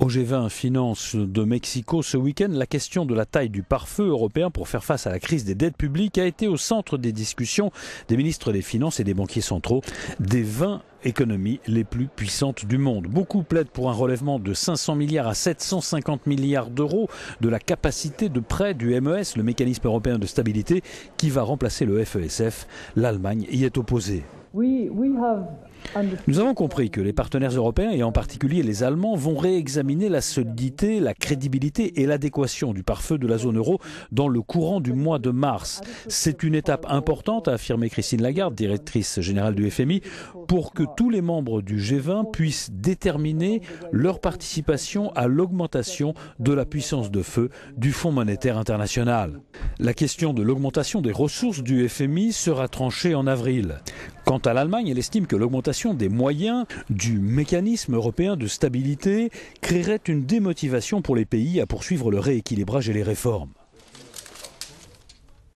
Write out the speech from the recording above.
Au G20 Finance de Mexico ce week-end, la question de la taille du pare-feu européen pour faire face à la crise des dettes publiques a été au centre des discussions des ministres des Finances et des banquiers centraux des 20 économies les plus puissantes du monde. Beaucoup plaident pour un relèvement de 500 milliards à 750 milliards d'euros de la capacité de prêt du MES, le mécanisme européen de stabilité, qui va remplacer le FESF. E L'Allemagne y est opposée. Nous avons compris que les partenaires européens, et en particulier les Allemands, vont réexaminer la solidité, la crédibilité et l'adéquation du pare-feu de la zone euro dans le courant du mois de mars. C'est une étape importante, a affirmé Christine Lagarde, directrice générale du FMI, pour que tous les membres du G20 puissent déterminer leur participation à l'augmentation de la puissance de feu du Fonds monétaire international. La question de l'augmentation des ressources du FMI sera tranchée en avril. Quant à l'Allemagne, elle estime que l'augmentation des moyens du mécanisme européen de stabilité créerait une démotivation pour les pays à poursuivre le rééquilibrage et les réformes.